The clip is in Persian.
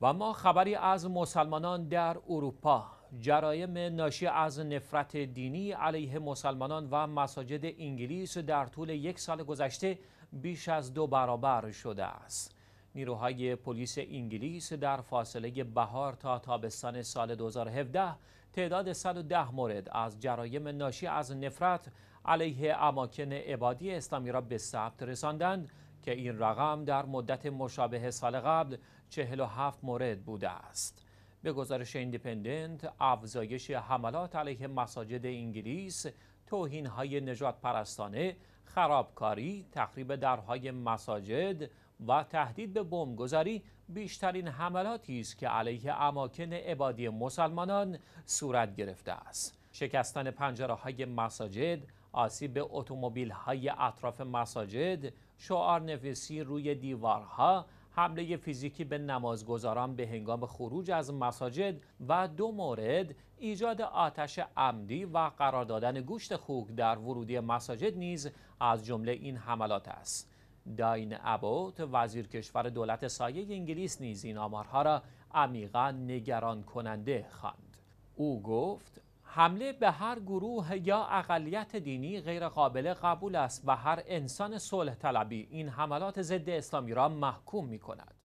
و ما خبری از مسلمانان در اروپا جرایم ناشی از نفرت دینی علیه مسلمانان و مساجد انگلیس در طول یک سال گذشته بیش از دو برابر شده است نیروهای پلیس انگلیس در فاصله بهار تا تابستان سال 2017 تعداد 110 مورد از جرایم ناشی از نفرت علیه اماکن عبادی اسلامی را به ثبت رساندند که این رقم در مدت مشابه سال قبل 47 مورد بوده است. به گزارش ایندیپندنت افزایش حملات علیه مساجد انگلیس توهین های نجات پرستانه، خرابکاری، تخریب درهای مساجد و تهدید به بمبگذاری بیشترین حملاتی است که علیه اماکن عبادی مسلمانان صورت گرفته است. شکستن پنجره های مساجد، آسیب اتومبیل های اطراف مساجد، شعار نویسی روی دیوارها، حمله فیزیکی به نمازگزاران به هنگام خروج از مساجد و دو مورد ایجاد آتش عمدی و قرار دادن گوشت خوک در ورودی مساجد نیز از جمله این حملات است. داین ابوت وزیر کشور دولت سایه انگلیس نیز این آمارها را عمیقا نگران کننده خواند. او گفت حمله به هر گروه یا اقلیت دینی غیرقابل قبول است و هر انسان صلح طلبی این حملات ضد اسلامی را محکوم می کند.